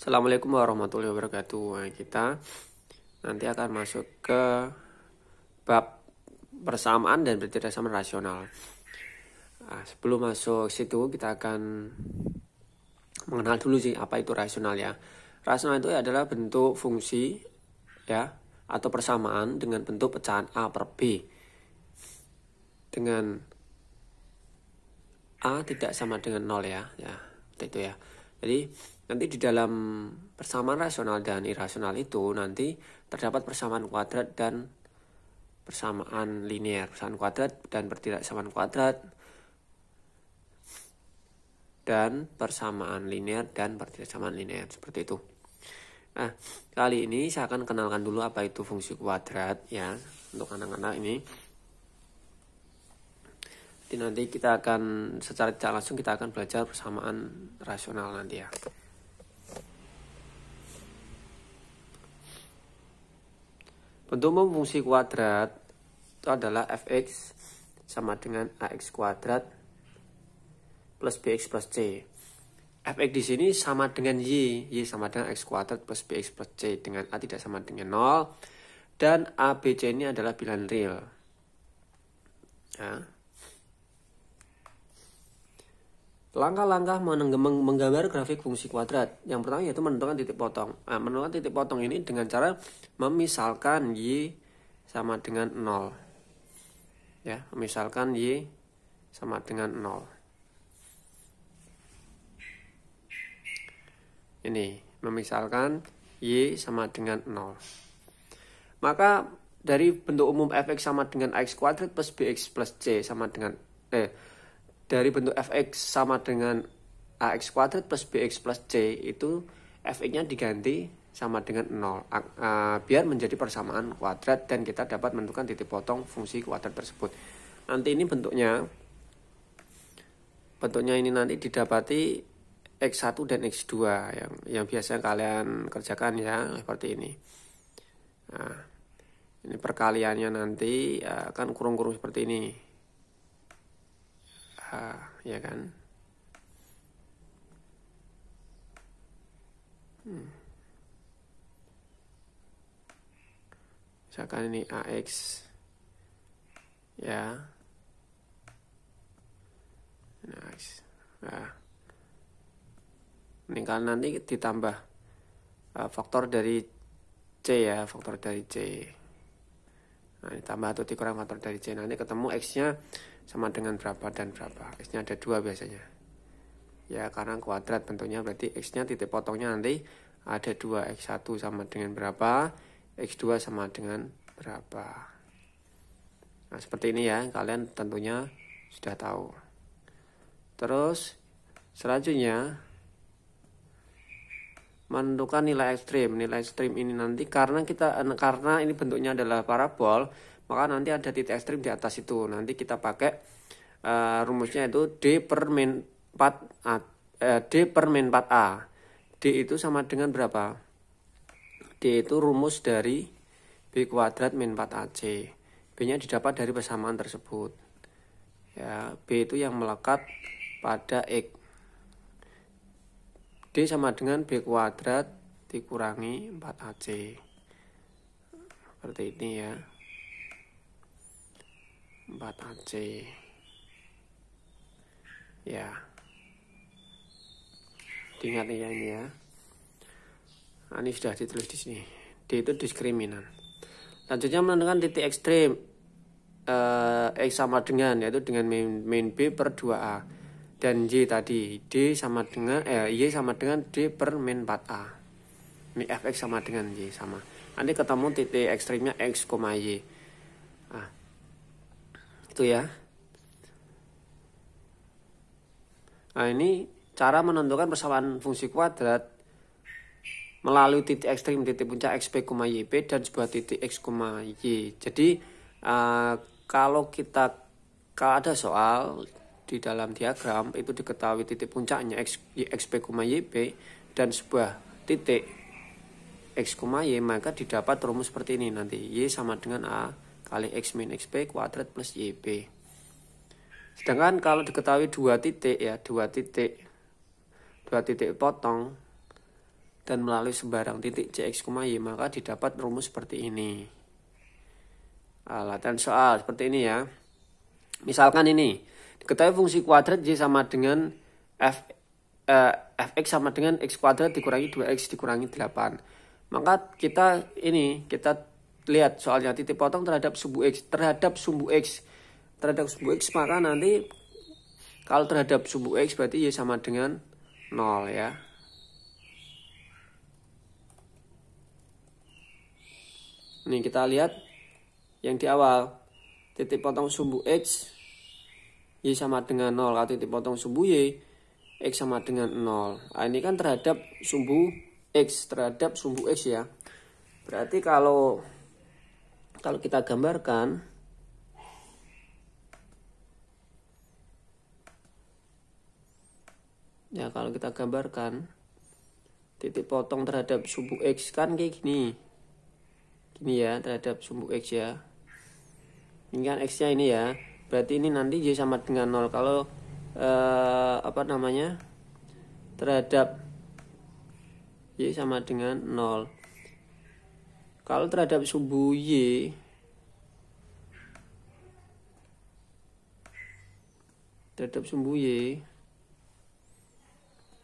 Assalamualaikum warahmatullahi wabarakatuh. Nah, kita nanti akan masuk ke bab persamaan dan bertidaksamaan rasional. Nah, sebelum masuk situ kita akan mengenal dulu sih apa itu rasional ya. Rasional itu adalah bentuk fungsi ya atau persamaan dengan bentuk pecahan A per B. Dengan A tidak sama dengan 0 ya, ya. Itu ya. Jadi Nanti di dalam persamaan rasional dan irasional itu nanti terdapat persamaan kuadrat dan persamaan linear, persamaan kuadrat dan pertidaksamaan kuadrat dan persamaan linear dan pertidaksamaan linear seperti itu. Nah, kali ini saya akan kenalkan dulu apa itu fungsi kuadrat ya untuk anak-anak ini. Jadi nanti kita akan secara tidak langsung kita akan belajar persamaan rasional nanti ya. Untuk fungsi kuadrat itu adalah fx sama dengan ax kuadrat plus bx plus c. fx di sini sama dengan y, y sama dengan x kuadrat plus bx plus c dengan a tidak sama dengan 0 dan abc ini adalah bilan real. Ya. Langkah-langkah menggambar grafik fungsi kuadrat. Yang pertama yaitu menentukan titik potong. Nah, menentukan titik potong ini dengan cara memisalkan y sama dengan 0. Ya, misalkan y sama dengan 0. Ini, memisalkan y sama dengan 0. Maka dari bentuk umum fx sama dengan x kuadrat plus bx plus c sama dengan eh dari bentuk fx sama dengan ax kuadrat plus bx plus c itu fx-nya diganti sama dengan 0 uh, biar menjadi persamaan kuadrat dan kita dapat menentukan titik potong fungsi kuadrat tersebut nanti ini bentuknya bentuknya ini nanti didapati X1 dan X2 yang yang biasanya kalian kerjakan ya seperti ini nah, ini perkaliannya nanti akan eh, kurung-kurung seperti ini ya kan? Hmm. Misalkan ini AX, ya. Ini AX. Ya. Nah. Ini kan nanti ditambah uh, faktor dari C ya, faktor dari C. Nah, ditambah atau dikurang faktor dari C. ini ketemu X-nya sama dengan berapa dan berapa. X-nya ada dua biasanya. Ya, karena kuadrat bentuknya berarti X-nya titik potongnya nanti ada dua. X1 sama dengan berapa, X2 sama dengan berapa. Nah, seperti ini ya. Kalian tentunya sudah tahu. Terus, selanjutnya menentukan nilai ekstrim. Nilai ekstrim ini nanti karena kita karena ini bentuknya adalah parabol, maka nanti ada titik ekstrim di atas itu. Nanti kita pakai uh, rumusnya itu d per min 4 a uh, d per min 4 a. d itu sama dengan berapa? d itu rumus dari b kuadrat min 4 ac. b-nya didapat dari persamaan tersebut. Ya, b itu yang melekat pada x D sama dengan B kuadrat dikurangi 4AC. Seperti ini ya. 4AC. Ya. Diingat ya ini ya. Nah, ini sudah ditulis di sini. D itu diskriminan. Selanjutnya menentukan titik ekstrim eh, X sama dengan yaitu dengan main main B per 2A dan Y tadi D sama dengan eh, Y sama dengan D per min 4A ini Fx sama dengan Y sama nanti ketemu titik ekstrimnya X, Y nah, itu ya nah ini cara menentukan persamaan fungsi kuadrat melalui titik ekstrim titik puncak XP, YP dan sebuah titik X, Y jadi uh, kalau kita kalau ada soal di dalam diagram itu diketahui titik puncaknya x, y x p y p dan sebuah titik x, y maka didapat rumus seperti ini nanti y sama dengan a kali x min p kuadrat plus y p sedangkan kalau diketahui dua titik ya dua titik dua titik potong dan melalui sebarang titik cx, y maka didapat rumus seperti ini alat ah, dan soal seperti ini ya misalkan ini Diketahui fungsi kuadrat Y sama dengan F, eh, Fx sama dengan X kuadrat dikurangi 2X dikurangi 8. Maka kita ini, kita lihat soalnya titik potong terhadap sumbu X. Terhadap sumbu X. Terhadap sumbu X maka nanti kalau terhadap sumbu X berarti Y sama dengan 0 ya. ini kita lihat yang di awal titik potong sumbu X Y sama dengan 0 atau dipotong sumbu Y X sama dengan 0 nah, ini kan terhadap sumbu X terhadap sumbu X ya berarti kalau kalau kita gambarkan ya kalau kita gambarkan titik potong terhadap sumbu X kan kayak gini gini ya terhadap sumbu X ya ini kan X nya ini ya berarti ini nanti y sama dengan 0 kalau eh, apa namanya terhadap y sama dengan 0 kalau terhadap sumbu y terhadap sumbu y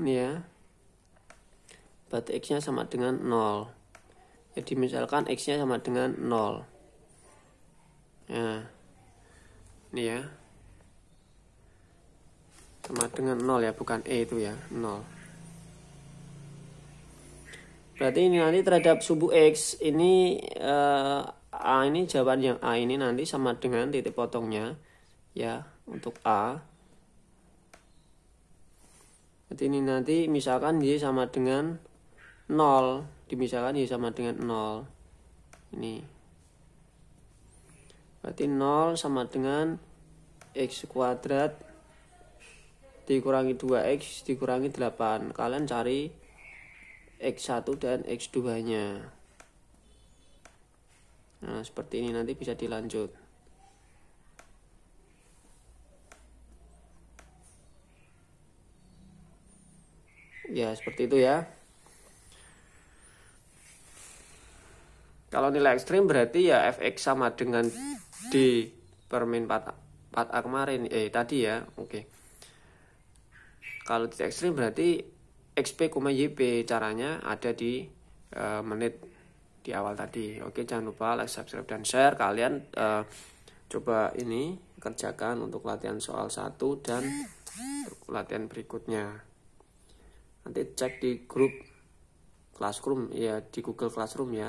ini ya berarti x nya sama dengan 0 jadi misalkan x nya sama dengan 0 nah ya. Ini ya. Sama dengan 0 ya, bukan E itu ya, 0. Berarti ini nanti terhadap subuh X ini uh, A ini jawaban yang A ini nanti sama dengan titik potongnya ya untuk A. Berarti ini nanti misalkan Y sama dengan 0 dimisalkan Y sama dengan 0 ini Berarti 0 sama dengan X kuadrat dikurangi 2X dikurangi 8. Kalian cari X1 dan X2 nya. Nah, seperti ini nanti bisa dilanjut. Ya, seperti itu ya. Kalau nilai ekstrim berarti ya fx sama dengan di permen 4 4A kemarin eh tadi ya oke okay. kalau tidak ekstrim berarti XP, koma YP caranya ada di uh, menit di awal tadi oke okay, jangan lupa like subscribe dan share kalian uh, coba ini kerjakan untuk latihan soal satu dan latihan berikutnya nanti cek di grup classroom ya di Google Classroom ya